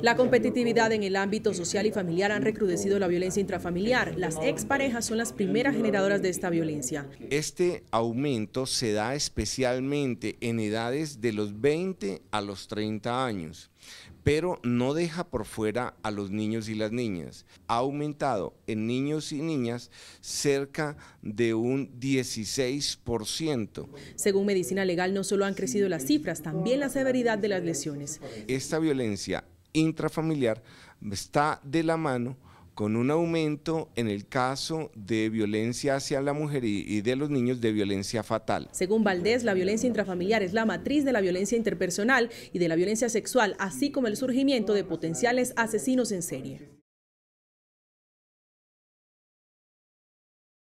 La competitividad en el ámbito social y familiar han recrudecido la violencia intrafamiliar. Las exparejas son las primeras generadoras de esta violencia. Este aumento se da especialmente en edades de los 20 a los 30 años, pero no deja por fuera a los niños y las niñas. Ha aumentado en niños y niñas cerca de un 16%. Según Medicina Legal, no solo han crecido las cifras, también la severidad de las lesiones. Esta violencia intrafamiliar está de la mano con un aumento en el caso de violencia hacia la mujer y de los niños de violencia fatal. Según Valdés, la violencia intrafamiliar es la matriz de la violencia interpersonal y de la violencia sexual, así como el surgimiento de potenciales asesinos en serie.